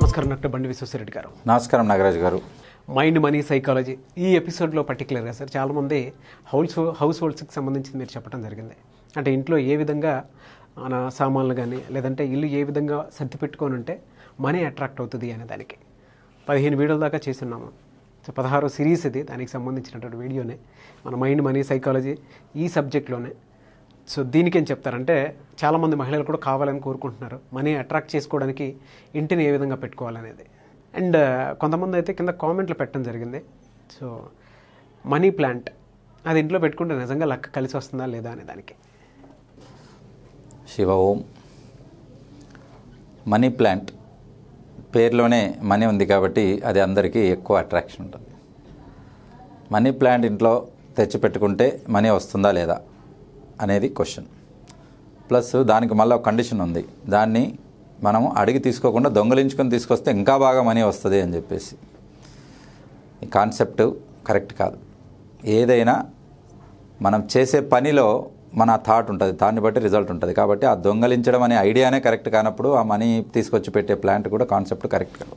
నమస్కారం డాక్టర్ బండి విశ్వశ్వరెడ్డి గారు నమస్కారం నాగరాజు గారు మైండ్ మనీ సైకాలజీ ఈ ఎపిసోడ్లో పర్టికులర్గా సార్ చాలామంది హౌస్ హౌస్ హోల్డ్స్కి సంబంధించి మీరు చెప్పడం జరిగింది అంటే ఇంట్లో ఏ విధంగా మన సామాన్లు కానీ లేదంటే ఇల్లు ఏ విధంగా సర్ది పెట్టుకొని ఉంటే మనీ అట్రాక్ట్ అవుతుంది అనే దానికి పదిహేను వీడియోల దాకా చేస్తున్నాము సో పదహారు సిరీస్ ఇది దానికి సంబంధించినటువంటి వీడియోనే మన మైండ్ మనీ సైకాలజీ ఈ సబ్జెక్ట్లోనే సో దీనికేం చెప్తారంటే చాలామంది మహిళలు కూడా కావాలని కోరుకుంటున్నారు మనీ అట్రాక్ట్ చేసుకోవడానికి ఇంటిని ఏ విధంగా పెట్టుకోవాలనేది అండ్ కొంతమంది అయితే కింద కామెంట్లు పెట్టడం జరిగింది సో మనీ ప్లాంట్ అది ఇంట్లో పెట్టుకుంటే నిజంగా లక్క కలిసి వస్తుందా లేదా అనే దానికి శివ ఓం మనీ ప్లాంట్ పేరులోనే మనీ ఉంది కాబట్టి అది అందరికీ ఎక్కువ అట్రాక్షన్ ఉంటుంది మనీ ప్లాంట్ ఇంట్లో తెచ్చిపెట్టుకుంటే మనీ వస్తుందా లేదా అనేది క్వశ్చన్ ప్లస్ దానికి మళ్ళీ ఒక కండిషన్ ఉంది దాన్ని మనం అడిగి తీసుకోకుండా దొంగలించుకొని తీసుకొస్తే ఇంకా బాగా మనీ వస్తుంది అని చెప్పేసి ఈ కాన్సెప్ట్ కరెక్ట్ కాదు ఏదైనా మనం చేసే పనిలో మన థాట్ ఉంటుంది దాన్ని బట్టి రిజల్ట్ ఉంటుంది కాబట్టి ఆ దొంగలించడం అనే ఐడియానే కరెక్ట్ కానప్పుడు ఆ మనీ తీసుకొచ్చి పెట్టే ప్లాంట్ కూడా కాన్సెప్ట్ కరెక్ట్ కాదు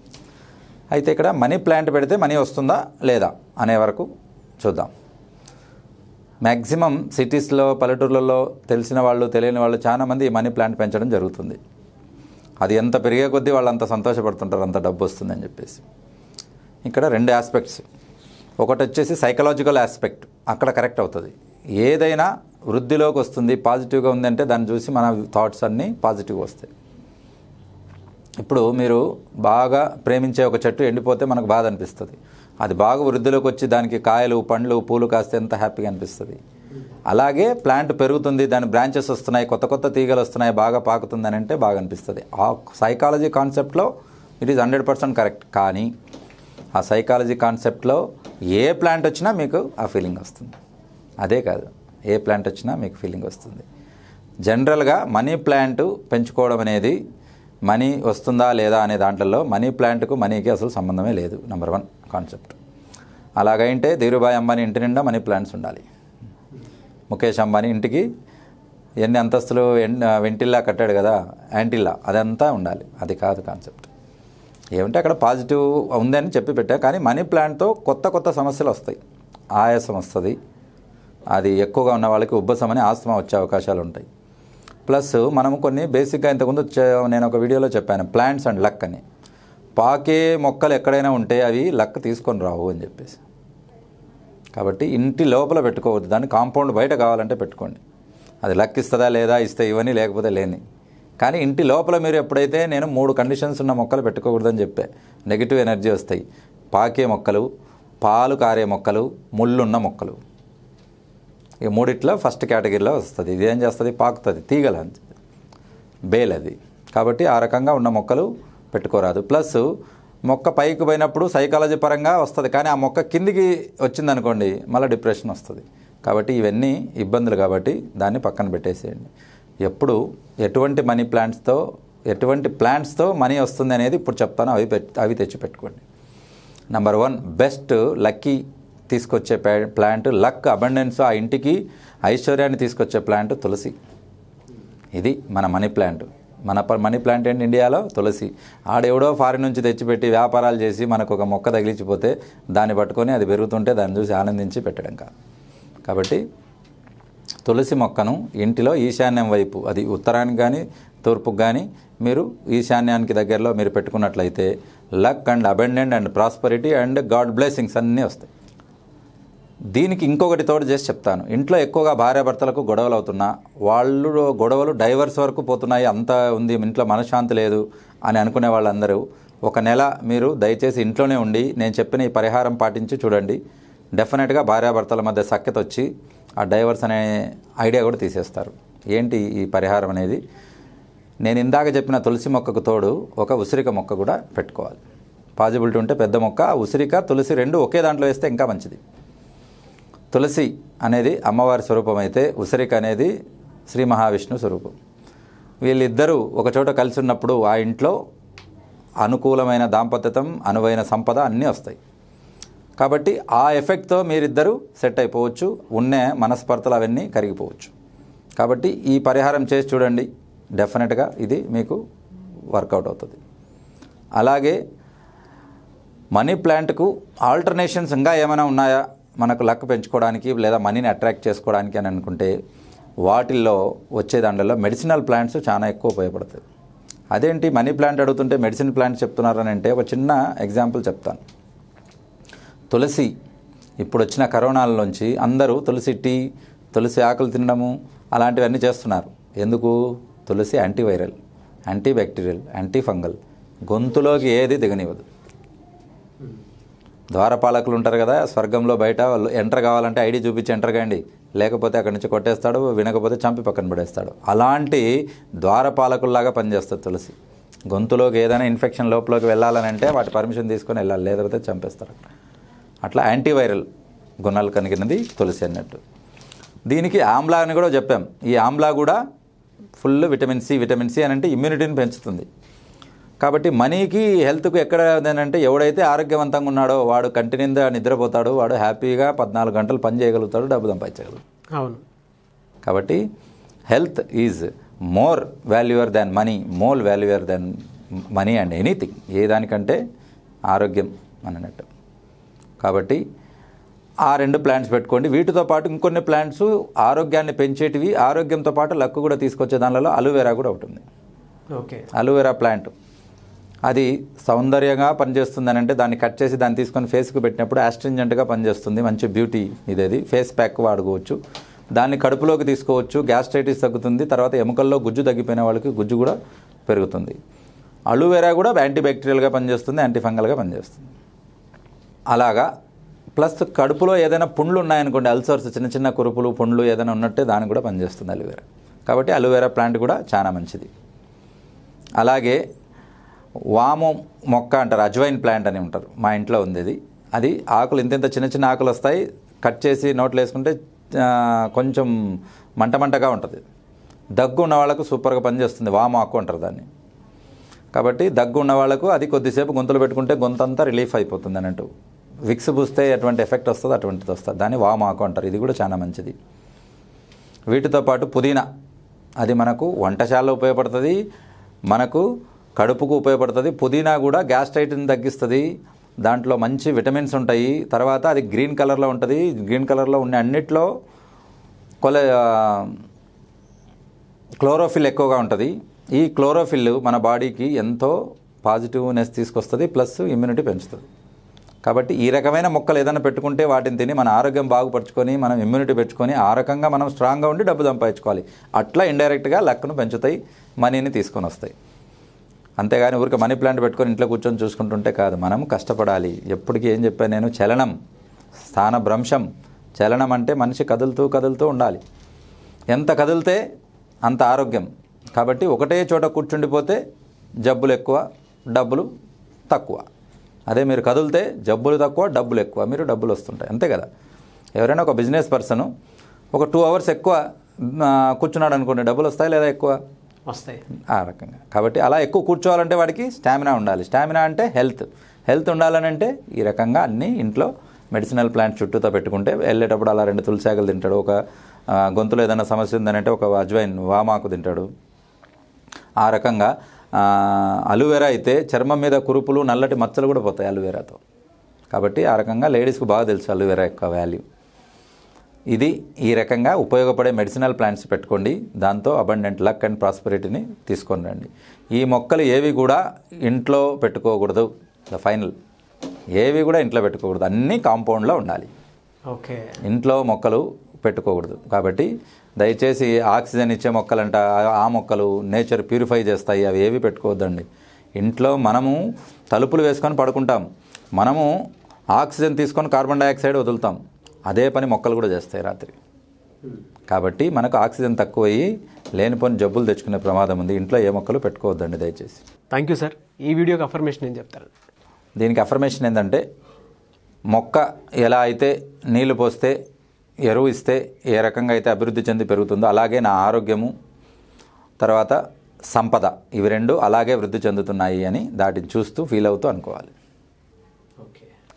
అయితే ఇక్కడ మనీ ప్లాంట్ పెడితే మనీ వస్తుందా లేదా అనే వరకు చూద్దాం మ్యాక్సిమం సిటీస్లో పల్లెటూర్లలో తెలిసిన వాళ్ళు తెలియని వాళ్ళు చాలామంది మనీ ప్లాంట్ పెంచడం జరుగుతుంది అది ఎంత పెరిగే కొద్దీ వాళ్ళు అంత సంతోషపడుతుంటారు అంత డబ్బు వస్తుందని చెప్పేసి ఇక్కడ రెండు ఆస్పెక్ట్స్ ఒకటి వచ్చేసి సైకలాజికల్ ఆస్పెక్ట్ అక్కడ కరెక్ట్ అవుతుంది ఏదైనా వృద్ధిలోకి వస్తుంది పాజిటివ్గా ఉందంటే దాన్ని చూసి మన థాట్స్ అన్నీ పాజిటివ్ వస్తాయి ఇప్పుడు మీరు బాగా ప్రేమించే ఒక చెట్టు ఎండిపోతే మనకు బాధ అనిపిస్తుంది అది బాగా వృద్ధిలోకి వచ్చి దానికి కాయలు పండ్లు పూలు కాస్తే ఎంత హ్యాపీగా అనిపిస్తుంది అలాగే ప్లాంట్ పెరుగుతుంది దాని బ్రాంచెస్ వస్తున్నాయి కొత్త కొత్త తీగలు వస్తున్నాయి బాగా పాకుతుంది అని అంటే బాగా అనిపిస్తుంది ఆ సైకాలజీ కాన్సెప్ట్లో it is hundred percent correct కానీ ఆ సైకాలజీ కాన్సెప్ట్లో ఏ ప్లాంట్ వచ్చినా మీకు ఆ ఫీలింగ్ వస్తుంది అదే కాదు ఏ ప్లాంట్ వచ్చినా మీకు ఫీలింగ్ వస్తుంది జనరల్గా మనీ ప్లాంట్ పెంచుకోవడం అనేది మనీ వస్తుందా లేదా అనే దాంట్లో మనీ ప్లాంట్కు మనీకి అసలు సంబంధమే లేదు నెంబర్ వన్ కాన్సెప్ట్ అలాగైంటే ధీరుభాయ్ అంబానీ ఇంటి నిండా మనీ ప్లాంట్స్ ఉండాలి ముఖేష్ అంబానీ ఇంటికి ఎన్ని అంతస్తులు వెంటిల్లా కట్టాడు కదా యాంటిల్లా అదంతా ఉండాలి అది కాదు కాన్సెప్ట్ ఏమంటే అక్కడ పాజిటివ్ ఉందని చెప్పి పెట్టా కానీ మనీ ప్లాంట్తో కొత్త కొత్త సమస్యలు వస్తాయి ఆయాసం వస్తుంది అది ఎక్కువగా ఉన్న వాళ్ళకి ఉబ్బసమని ఆస్తమా వచ్చే అవకాశాలు ఉంటాయి ప్లస్ మనం కొన్ని బేసిక్గా ఇంతకుముందు నేను ఒక వీడియోలో చెప్పాను ప్లాంట్స్ అండ్ లక్ అని పాకే మొక్కలు ఎక్కడైనా ఉంటే అవి లక్ తీసుకొని రావు అని చెప్పేసి కాబట్టి ఇంటి లోపల పెట్టుకోవద్దు దాన్ని కాంపౌండ్ బయట కావాలంటే పెట్టుకోండి అది లక్ ఇస్తుందా లేదా ఇస్తే ఇవని లేకపోతే లేని కానీ ఇంటి లోపల మీరు ఎప్పుడైతే నేను మూడు కండిషన్స్ ఉన్న మొక్కలు పెట్టుకోకూడదని చెప్పే నెగిటివ్ ఎనర్జీ వస్తాయి పాకే మొక్కలు పాలు కారే మొక్కలు ముళ్ళున్న మొక్కలు ఇక మూడిట్లో ఫస్ట్ కేటగిరీలో వస్తుంది ఇది ఏం చేస్తుంది పాకుతుంది తీగల బేల్ అది కాబట్టి ఆ రకంగా ఉన్న మొక్కలు పెట్టుకోరాదు ప్లస్ మొక్క పైకి పోయినప్పుడు సైకాలజీ పరంగా వస్తుంది కానీ ఆ మొక్క కిందికి వచ్చిందనుకోండి మళ్ళీ డిప్రెషన్ వస్తుంది కాబట్టి ఇవన్నీ ఇబ్బందులు కాబట్టి దాన్ని పక్కన పెట్టేసేయండి ఎప్పుడు ఎటువంటి మనీ ప్లాంట్స్తో ఎటువంటి ప్లాంట్స్తో మనీ వస్తుంది అనేది ఇప్పుడు చెప్తాను అవి అవి తెచ్చి పెట్టుకోండి నెంబర్ వన్ బెస్ట్ లక్కీ తీసుకొచ్చే ప్లాంట్ లక్ అబండెన్స్ ఆ ఇంటికి ఐశ్వర్యాన్ని తీసుకొచ్చే ప్లాంట్ తులసి ఇది మన మనీ ప్లాంట్ మన మనీ ప్లాంట్ ఏంటి ఇండియాలో తులసి ఆడెవడో ఫారిన్ నుంచి తెచ్చిపెట్టి వ్యాపారాలు చేసి మనకు ఒక మొక్క తగిలిచిపోతే దాన్ని పట్టుకొని అది పెరుగుతుంటే దాన్ని చూసి ఆనందించి పెట్టడం కాదు కాబట్టి తులసి మొక్కను ఇంటిలో ఈశాన్యం వైపు అది ఉత్తరానికి కానీ తూర్పుకు కానీ మీరు ఈశాన్యానికి దగ్గరలో మీరు పెట్టుకున్నట్లయితే luck and abundant and prosperity and god blessings అన్నీ వస్తాయి దీనికి ఇంకొకటి తోడు చేసి చెప్తాను ఇంట్లో ఎక్కువగా భార్యాభర్తలకు గొడవలు అవుతున్నా వాళ్ళు గొడవలు డైవర్స్ వరకు పోతున్నాయి అంత ఉంది ఇంట్లో మనశ్శాంతి లేదు అని అనుకునే వాళ్ళందరూ ఒక నెల మీరు దయచేసి ఇంట్లోనే ఉండి నేను చెప్పిన ఈ పరిహారం పాటించి చూడండి డెఫినెట్గా భార్యాభర్తల మధ్య సఖ్యత వచ్చి ఆ డైవర్స్ అనే ఐడియా కూడా తీసేస్తారు ఏంటి ఈ పరిహారం అనేది నేను ఇందాక చెప్పిన తులసి మొక్కకు తోడు ఒక ఉసిరిక మొక్క కూడా పెట్టుకోవాలి పాజిబిలిటీ ఉంటే పెద్ద మొక్క ఉసిరిక తులసి రెండు ఒకే దాంట్లో వేస్తే ఇంకా మంచిది తులసి అనేది అమ్మవారి స్వరూపం అయితే ఉసిరిక అనేది శ్రీ మహావిష్ణు స్వరూపం వీళ్ళిద్దరూ ఒకచోట కలిసి ఉన్నప్పుడు ఆ ఇంట్లో అనుకూలమైన దాంపత్యతం అనువైన సంపద అన్నీ వస్తాయి కాబట్టి ఆ ఎఫెక్ట్తో మీరిద్దరూ సెట్ అయిపోవచ్చు ఉన్నే మనస్పర్తలు అవన్నీ కరిగిపోవచ్చు కాబట్టి ఈ పరిహారం చేసి చూడండి డెఫినెట్గా ఇది మీకు వర్కౌట్ అవుతుంది అలాగే మనీ ప్లాంట్కు ఆల్టర్నేషన్స్ ఇంకా ఏమైనా ఉన్నాయా మనకు లక్ పెంచుకోవడానికి లేదా మనీని అట్రాక్ట్ చేసుకోవడానికి అని అనుకుంటే వాటిల్లో వచ్చే దాంట్లో మెడిసినల్ ప్లాంట్స్ చాలా ఎక్కువ ఉపయోగపడతాయి అదేంటి మనీ ప్లాంట్ అడుగుతుంటే మెడిసిన్ ప్లాంట్ చెప్తున్నారని అంటే ఒక చిన్న ఎగ్జాంపుల్ చెప్తాను తులసి ఇప్పుడు వచ్చిన నుంచి అందరూ తులసి టీ తులసి ఆకులు తినడము అలాంటివన్నీ చేస్తున్నారు ఎందుకు తులసి యాంటీవైరల్ యాంటీబ్యాక్టీరియల్ యాంటీ ఫంగల్ గొంతులోకి ఏది దిగనివ్వదు ద్వారపాలకులు ఉంటారు కదా స్వర్గంలో బయట వాళ్ళు ఎంటర్ కావాలంటే ఐడి చూపించి ఎంటర్ కాండి లేకపోతే అక్కడి నుంచి కొట్టేస్తాడు వినకపోతే చంపి పక్కన పడేస్తాడు అలాంటి ద్వారపాలకుల్లాగా పనిచేస్తుంది తులసి గొంతులోకి ఏదైనా ఇన్ఫెక్షన్ లోపలికి వెళ్ళాలని అంటే వాటి పర్మిషన్ తీసుకొని వెళ్ళాలి లేకపోతే చంపేస్తారు అట్లా యాంటీవైరల్ గుణాలు కనిగినది తులసి అన్నట్టు దీనికి ఆమ్లా అని కూడా చెప్పాం ఈ ఆమ్లా కూడా full vitamin C vitamin C అని అంటే ఇమ్యూనిటీని పెంచుతుంది కాబట్టి మనీకి హెల్త్కు ఎక్కడ అంటే ఎవడైతే ఆరోగ్యవంతంగా ఉన్నాడో వాడు కంటి నిద్రపోతాడు వాడు హ్యాపీగా పద్నాలుగు గంటలు పని చేయగలుగుతాడు డబ్బు సంపాదించగలుగుతాడు అవును కాబట్టి health is more valuer than money more valuer than money and anything ఏ దానికంటే ఆరోగ్యం అని అన్నట్టు కాబట్టి ఆ రెండు ప్లాంట్స్ పెట్టుకోండి వీటితో పాటు ఇంకొన్ని ప్లాంట్స్ ఆరోగ్యాన్ని పెంచేటివి ఆరోగ్యంతో పాటు లక్కు కూడా తీసుకొచ్చే దానిలో అలోవెరా కూడా ఉంటుంది ఓకే అలోవెరా ప్లాంట్ అది సౌందర్యంగా పనిచేస్తుంది అని అంటే దాన్ని కట్ చేసి దాన్ని తీసుకొని ఫేస్కి పెట్టినప్పుడు యాస్ట్రింజెంట్గా పనిచేస్తుంది మంచి బ్యూటీ ఇదేది ఫేస్ ప్యాక్ వాడుకోవచ్చు దాన్ని కడుపులోకి తీసుకోవచ్చు గ్యాస్ట్రైటిస్ తగ్గుతుంది తర్వాత ఎముకల్లో గుజ్జు తగ్గిపోయిన వాళ్ళకి గుజ్జు కూడా పెరుగుతుంది అలోవెరా కూడా యాంటీబ్యాక్టీరియల్గా పనిచేస్తుంది యాంటీఫంగల్గా పనిచేస్తుంది అలాగా ప్లస్ కడుపులో ఏదైనా పుండ్లు ఉన్నాయనుకోండి అల్సర్స్ చిన్న చిన్న కురుపులు పుండ్లు ఏదైనా ఉన్నట్టే దానికి కూడా పనిచేస్తుంది అలోవెరా కాబట్టి అలోవెరా ప్లాంట్ కూడా చాలా మంచిది అలాగే వామం మొక్క అంటారు అజ్వైన్ ప్లాంట్ అని ఉంటారు మా ఇంట్లో ఉంది అది ఆకులు ఇంతింత చిన్న చిన్న ఆకులు వస్తాయి కట్ చేసి నోట్లు వేసుకుంటే కొంచెం మంట మంటగా ఉంటుంది దగ్గు ఉన్న వాళ్ళకు సూపర్గా పనిచేస్తుంది ఆకు అంటారు దాన్ని కాబట్టి దగ్గు ఉన్న వాళ్ళకు అది కొద్దిసేపు గొంతులు పెట్టుకుంటే గొంతంతా రిలీఫ్ అయిపోతుంది అన్నట్టు విక్స్ పూస్తే ఎటువంటి ఎఫెక్ట్ వస్తుందో అటువంటిది వస్తుంది దాన్ని వామాకు అంటారు ఇది కూడా చాలా మంచిది వీటితో పాటు పుదీనా అది మనకు వంటశాలలో ఉపయోగపడుతుంది మనకు కడుపుకు ఉపయోగపడుతుంది పుదీనా కూడా గ్యాస్ట్రైట్ని తగ్గిస్తుంది దాంట్లో మంచి విటమిన్స్ ఉంటాయి తర్వాత అది గ్రీన్ కలర్లో ఉంటుంది గ్రీన్ కలర్లో ఉన్న అన్నిట్లో కొల క్లోరోఫిల్ ఎక్కువగా ఉంటుంది ఈ క్లోరోఫిల్ మన బాడీకి ఎంతో పాజిటివ్నెస్ తీసుకొస్తుంది ప్లస్ ఇమ్యూనిటీ పెంచుతుంది కాబట్టి ఈ రకమైన మొక్కలు ఏదైనా పెట్టుకుంటే వాటిని తిని మన ఆరోగ్యం బాగుపరుచుకొని మనం ఇమ్యూనిటీ పెంచుకొని ఆ రకంగా మనం స్ట్రాంగ్గా ఉండి డబ్బు సంపాదించుకోవాలి అట్లా ఇండైరెక్ట్గా లక్ను పెంచుతాయి మనీని తీసుకొని వస్తాయి అంతేగాని ఊరికి మనీ ప్లాంట్ పెట్టుకొని ఇంట్లో కూర్చొని చూసుకుంటుంటే కాదు మనం కష్టపడాలి ఎప్పటికీ ఏం చెప్పాను నేను చలనం స్థాన భ్రంశం చలనం అంటే మనిషి కదులుతూ కదులుతూ ఉండాలి ఎంత కదిలితే అంత ఆరోగ్యం కాబట్టి ఒకటే చోట కూర్చుండిపోతే జబ్బులు ఎక్కువ డబ్బులు తక్కువ అదే మీరు కదిలితే జబ్బులు తక్కువ డబ్బులు ఎక్కువ మీరు డబ్బులు వస్తుంటాయి అంతే కదా ఎవరైనా ఒక బిజినెస్ పర్సన్ ఒక టూ అవర్స్ ఎక్కువ కూర్చున్నాడు అనుకోండి డబ్బులు వస్తాయి లేదా ఎక్కువ వస్తాయి ఆ రకంగా కాబట్టి అలా ఎక్కువ కూర్చోవాలంటే వాడికి స్టామినా ఉండాలి స్టామినా అంటే హెల్త్ హెల్త్ ఉండాలని అంటే ఈ రకంగా అన్నీ ఇంట్లో మెడిసినల్ ప్లాంట్ చుట్టూతో పెట్టుకుంటే వెళ్ళేటప్పుడు అలా రెండు తులసాగలు తింటాడు ఒక గొంతులో ఏదైనా సమస్య ఉందనంటే ఒక అజ్వైన్ వామాకు తింటాడు ఆ రకంగా అలువేరా అయితే చర్మం మీద కురుపులు నల్లటి మచ్చలు కూడా పోతాయి అలువేరాతో కాబట్టి ఆ రకంగా లేడీస్కి బాగా తెలుసు అలువేరా యొక్క వాల్యూ ఇది ఈ రకంగా ఉపయోగపడే మెడిసినల్ ప్లాంట్స్ పెట్టుకోండి దాంతో అబండెంట్ లక్ అండ్ ప్రాస్పరిటీని తీసుకొని రండి ఈ మొక్కలు ఏవి కూడా ఇంట్లో పెట్టుకోకూడదు ద ఫైనల్ ఏవి కూడా ఇంట్లో పెట్టుకోకూడదు అన్నీ కాంపౌండ్లో ఉండాలి ఓకే ఇంట్లో మొక్కలు పెట్టుకోకూడదు కాబట్టి దయచేసి ఆక్సిజన్ ఇచ్చే మొక్కలంట ఆ మొక్కలు నేచర్ ప్యూరిఫై చేస్తాయి అవి ఏవి పెట్టుకోవద్దండి ఇంట్లో మనము తలుపులు వేసుకొని పడుకుంటాం మనము ఆక్సిజన్ తీసుకొని కార్బన్ డైఆక్సైడ్ వదులుతాం అదే పని మొక్కలు కూడా చేస్తాయి రాత్రి కాబట్టి మనకు ఆక్సిజన్ తక్కువయ్యి లేనిపోని జబ్బులు తెచ్చుకునే ప్రమాదం ఉంది ఇంట్లో ఏ మొక్కలు పెట్టుకోవద్దండి దయచేసి థ్యాంక్ యూ సార్ ఈ వీడియోకి అఫర్మేషన్ ఏం చెప్తారు దీనికి అఫర్మేషన్ ఏంటంటే మొక్క ఎలా అయితే నీళ్లు పోస్తే ఎరువు ఇస్తే ఏ రకంగా అయితే అభివృద్ధి చెంది పెరుగుతుందో అలాగే నా ఆరోగ్యము తర్వాత సంపద ఇవి రెండు అలాగే వృద్ధి చెందుతున్నాయి అని దాటిని చూస్తూ ఫీల్ అవుతూ అనుకోవాలి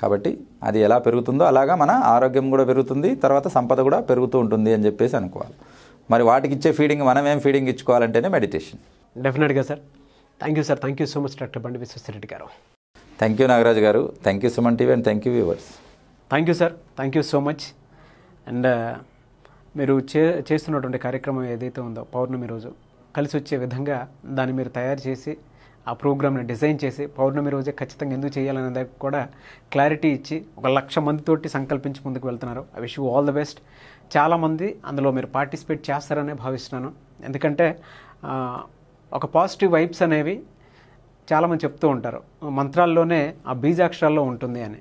కాబట్టి అది ఎలా పెరుగుతుందో అలాగా మన ఆరోగ్యం కూడా పెరుగుతుంది తర్వాత సంపద కూడా పెరుగుతూ ఉంటుంది అని చెప్పేసి అనుకోవాలి మరి వాటికి ఇచ్చే ఫీడింగ్ మనం ఏం ఫీడింగ్ ఇచ్చుకోవాలంటేనే మెడిటేషన్ డెఫినెట్గా sir thank you sir thank you so much doctor బండి విశ్వశ్రెడ్డి గారు థ్యాంక్ యూ నాగరాజు గారు thank you Suman TV and thank you viewers thank you sir thank you so much and మీరు చే చేస్తున్నటువంటి కార్యక్రమం ఏదైతే ఉందో పౌర్ణమి రోజు కలిసి వచ్చే విధంగా దాన్ని మీరు తయారు చేసి ఆ ప్రోగ్రామ్ని డిజైన్ చేసి పౌర్ణమి రోజే ఖచ్చితంగా ఎందుకు చేయాలనే దానికి కూడా క్లారిటీ ఇచ్చి ఒక లక్ష మందితోటి సంకల్పించి ముందుకు వెళ్తున్నారు I wish all the best చాలామంది అందులో మీరు పార్టిసిపేట్ చేస్తారనే భావిస్తున్నాను ఎందుకంటే ఒక పాజిటివ్ వైబ్స్ అనేవి చాలామంది చెప్తూ ఉంటారు మంత్రాల్లోనే ఆ బీజాక్షరాల్లో ఉంటుంది అని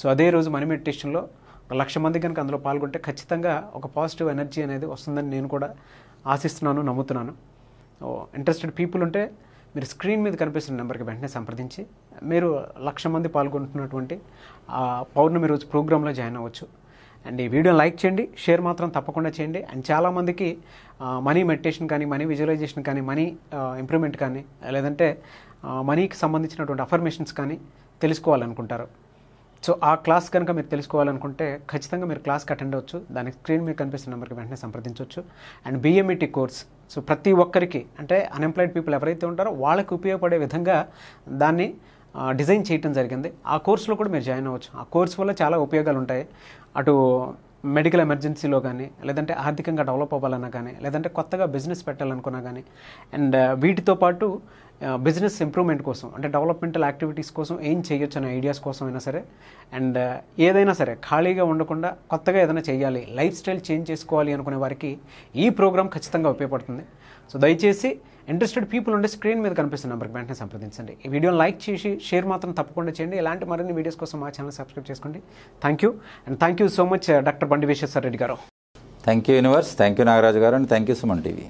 సో అదే రోజు మనీ మెడిటేషన్లో ఒక లక్ష మంది కనుక అందులో పాల్గొంటే ఖచ్చితంగా ఒక పాజిటివ్ ఎనర్జీ అనేది వస్తుందని నేను కూడా ఆశిస్తున్నాను నమ్ముతున్నాను ఇంట్రెస్టెడ్ పీపుల్ ఉంటే మీరు స్క్రీన్ మీద కనిపిస్తున్న నెంబర్కి వెంటనే సంప్రదించి మీరు లక్ష మంది పాల్గొంటున్నటువంటి పౌర్ణమి రోజు ప్రోగ్రాంలో జాయిన్ అవ్వచ్చు అండ్ ఈ వీడియో లైక్ చేయండి షేర్ మాత్రం తప్పకుండా చేయండి అండ్ చాలామందికి మనీ మెడిటేషన్ కానీ మనీ విజువలైజేషన్ కానీ మనీ ఇంప్రూవ్మెంట్ కానీ లేదంటే మనీకి సంబంధించినటువంటి అఫర్మేషన్స్ కానీ తెలుసుకోవాలనుకుంటారు సో ఆ క్లాస్ కనుక మీరు తెలుసుకోవాలనుకుంటే ఖచ్చితంగా మీరు క్లాస్కి అటెండ్ అవ్వచ్చు దానికి స్క్రీన్ మీద కనిపిస్తున్న నెంబర్కి వెంటనే సంప్రదించవచ్చు and BMET e course so ప్రతి ఒక్కరికి అంటే అన్ఎంప్లాయిడ్ పీపుల్ ఎవరైతే ఉంటారో వాళ్ళకి ఉపయోగపడే విధంగా దాన్ని డిజైన్ చేయటం జరిగింది ఆ కోర్సులో కూడా మీరు జాయిన్ అవ్వచ్చు ఆ కోర్స్ వల్ల చాలా ఉపయోగాలు ఉంటాయి అటు మెడికల్ ఎమర్జెన్సీలో కానీ లేదంటే ఆర్థికంగా డెవలప్ అవ్వాలన్నా కానీ లేదంటే కొత్తగా బిజినెస్ పెట్టాలనుకున్నా కానీ అండ్ uh, వీటితో పాటు బిజినెస్ uh, ఇంప్రూవ్మెంట్ కోసం అంటే డెవలప్మెంటల్ యాక్టివిటీస్ కోసం ఏం చేయొచ్చు అనే ఐడియాస్ కోసం అయినా సరే అండ్ uh, ఏదైనా సరే ఖాళీగా ఉండకుండా కొత్తగా ఏదైనా చేయాలి లైఫ్ స్టైల్ చేంజ్ చేసుకోవాలి అనుకునే వారికి ఈ ప్రోగ్రామ్ ఖచ్చితంగా ఉపయోగపడుతుంది సో దయచేసి ఇంట్రెస్టెడ్ పీపుల్ ఉంటే స్క్రీన్ మీద కనిపిస్తున్న నెంబర్కి వెంటనే సంప్రదించండి ఈ వీడియోని లైక్ చేసి షేర్ మాత్రం తప్పకుండా చేయండి ఇలాంటి మరిన్ని వీడియోస్ కోసం మా ఛానల్ సబ్స్క్రైబ్ చేసుకోండి thank you and thank you so much doctor Bandi Vishweshwara Reddy గారు thank you universe thank you Nagaraju గారు and thank you Suman TV